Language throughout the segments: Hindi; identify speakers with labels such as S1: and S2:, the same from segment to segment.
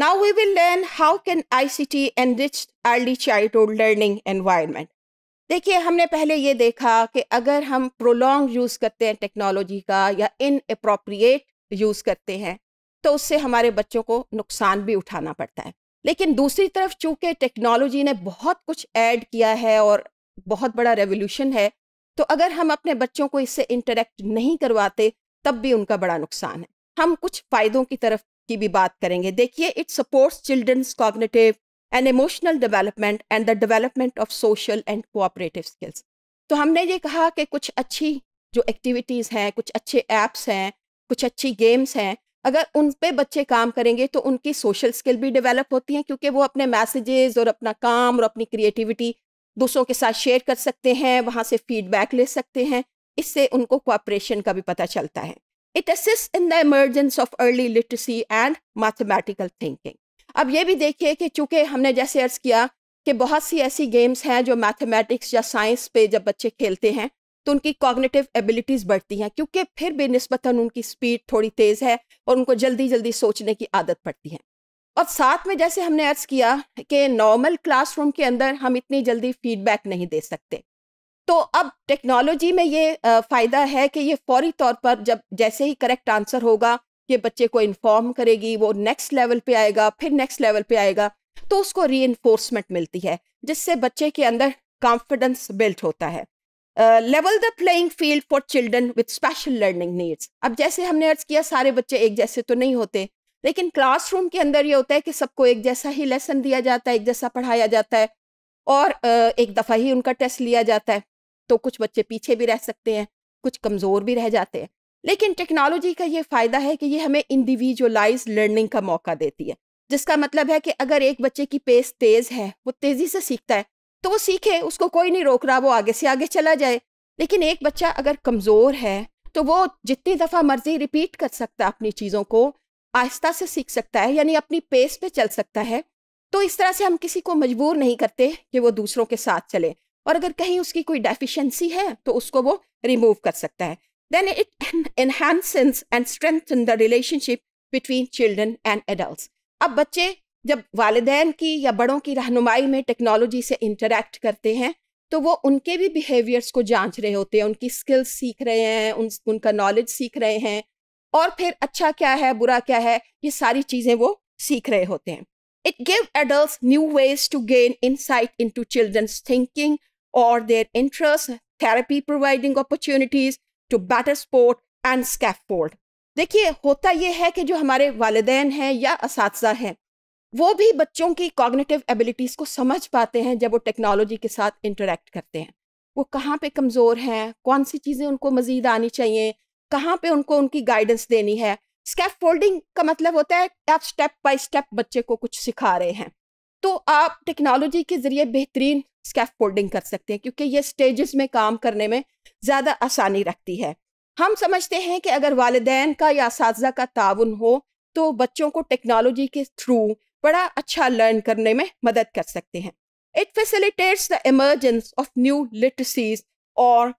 S1: Now we will learn how can ICT enrich early childhood learning environment. देखिए हमने पहले ये देखा कि अगर हम प्रोलॉन्ग यूज़ करते हैं टेक्नोलॉजी का या इन अप्रोप्रिएट यूज़ करते हैं तो उससे हमारे बच्चों को नुकसान भी उठाना पड़ता है लेकिन दूसरी तरफ चूंकि टेक्नोलॉजी ने बहुत कुछ ऐड किया है और बहुत बड़ा रेवोल्यूशन है तो अगर हम अपने बच्चों को इससे इंटरेक्ट नहीं करवाते तब भी उनका बड़ा नुकसान है हम कुछ फ़ायदों की तरफ की भी बात करेंगे देखिए it supports children's cognitive and emotional development and the development of social and cooperative skills तो हमने ये कहा कि कुछ अच्छी जो एक्टिविटीज़ हैं कुछ अच्छे ऐप्स हैं कुछ अच्छी गेम्स हैं अगर उन पे बच्चे काम करेंगे तो उनकी सोशल स्किल भी डेवलप होती हैं क्योंकि वो अपने मैसेजेस और अपना काम और अपनी क्रिएटिविटी दूसरों के साथ शेयर कर सकते हैं वहाँ से फीडबैक ले सकते हैं इससे उनको कोऑपरेशन का भी पता चलता है It assists in the emergence of early literacy and mathematical thinking. अब ये भी देखिए कि चूंकि हमने जैसे अर्ज किया कि बहुत सी ऐसी गेम्स हैं जो मैथमेटिक्स या साइंस पे जब बच्चे खेलते हैं तो उनकी कॉग्निटिव एबिलिटीज़ बढ़ती हैं क्योंकि फिर भी नस्बता उनकी स्पीड थोड़ी तेज़ है और उनको जल्दी जल्दी सोचने की आदत पड़ती है और साथ में जैसे हमने अर्ज किया कि नॉर्मल क्लासरूम के अंदर हम इतनी जल्दी फीडबैक नहीं दे सकते तो अब टेक्नोलॉजी में ये फ़ायदा है कि ये फौरी तौर पर जब जैसे ही करेक्ट आंसर होगा ये बच्चे को इन्फॉर्म करेगी वो नेक्स्ट लेवल पे आएगा फिर नेक्स्ट लेवल पे आएगा तो उसको री मिलती है जिससे बच्चे के अंदर कॉन्फिडेंस बिल्ट होता है level the playing field for children with special learning needs अब जैसे हमने अर्ज किया सारे बच्चे एक जैसे तो नहीं होते लेकिन क्लासरूम के अंदर ये होता है कि सबको एक जैसा ही लेसन दिया जाता है एक जैसा पढ़ाया जाता है और uh, एक दफ़ा ही उनका टेस्ट लिया जाता है तो कुछ बच्चे पीछे भी रह सकते हैं कुछ कमज़ोर भी रह जाते हैं लेकिन टेक्नोलॉजी का ये फ़ायदा है कि ये हमें इंडिविजुअलाइज लर्निंग का मौका देती है जिसका मतलब है कि अगर एक बच्चे की पेस तेज़ है वो तेज़ी से सीखता है तो वो सीखे उसको कोई नहीं रोक रहा वो आगे से आगे चला जाए लेकिन एक बच्चा अगर कमज़ोर है तो वो जितनी दफ़ा मर्जी रिपीट कर सकता है अपनी चीज़ों को आहिस्ता से सीख सकता है यानी अपनी पेस पे चल सकता है तो इस तरह से हम किसी को मजबूर नहीं करते कि वो दूसरों के साथ चले और अगर कहीं उसकी कोई डेफिशिएंसी है तो उसको वो रिमूव कर सकता है then it enhances and strengthen the relationship between children and adult अब बच्चे जब वालदेन की या बड़ों की रहनुमाई में टेक्नोलॉजी से इंटरेक्ट करते हैं तो वो उनके भी बिहेवियर्स को जांच रहे होते हैं उनकी स्किल्स सीख रहे हैं उन उनका नॉलेज सीख रहे हैं और फिर अच्छा क्या है बुरा क्या है ये सारी चीज़ें वो सीख रहे होते हैं it give adult new ways to gain insight into children's thinking or their interests, therapy providing opportunities to better support and scaffold. देखिए होता यह है कि जो हमारे वालदेन हैं या इस हैं वो भी बच्चों की कॉग्नेटिव एबिलिटीज़ को समझ पाते हैं जब वो टेक्नोलॉजी के साथ इंटरेक्ट करते हैं वो कहाँ पे कमज़ोर हैं कौन सी चीज़ें उनको मज़ीद आनी चाहिए कहाँ पे उनको उनकी गाइडेंस देनी है स्केप फोल्डिंग का मतलब होता है आप स्टेप बाय स्टेप बच्चे को कुछ सिखा रहे हैं तो आप टेक्नोलॉजी के ज़रिए बेहतरीन स्कैफोल्डिंग कर सकते हैं क्योंकि ये स्टेजेस में काम करने में ज़्यादा आसानी रखती है हम समझते हैं कि अगर वालदेन का या इस का ताउन हो तो बच्चों को टेक्नोलॉजी के थ्रू बड़ा अच्छा लर्न करने में मदद कर सकते हैं it facilitates the emergence of new literacies और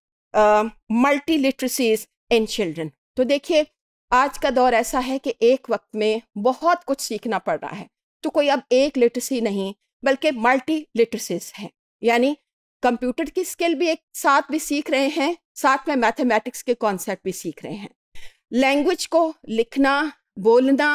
S1: मल्टी लिटरेसीज इन चिल्ड्रन तो देखिए आज का दौर ऐसा है कि एक वक्त में बहुत कुछ सीखना पड़ रहा है तो कोई अब एक लिटरेसी नहीं बल्कि मल्टी लिटरेसीज हैं यानी कंप्यूटर की स्किल भी एक साथ भी सीख रहे हैं साथ में मैथमेटिक्स के कॉन्सेप्ट भी सीख रहे हैं लैंग्वेज को लिखना बोलना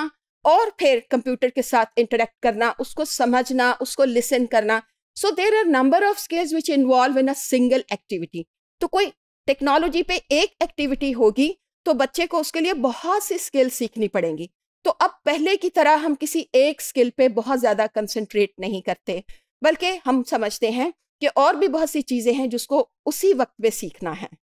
S1: और फिर कंप्यूटर के साथ इंटरेक्ट करना उसको समझना उसको लिसन करना so there are number of skills which involve in a single activity तो कोई टेक्नोलॉजी पे एक एक्टिविटी होगी तो बच्चे को उसके लिए बहुत सी स्किल सीखनी पड़ेंगी तो अब पहले की तरह हम किसी एक स्किल पे बहुत ज़्यादा कंसंट्रेट नहीं करते बल्कि हम समझते हैं कि और भी बहुत सी चीज़ें हैं जिसको उसी वक्त में सीखना है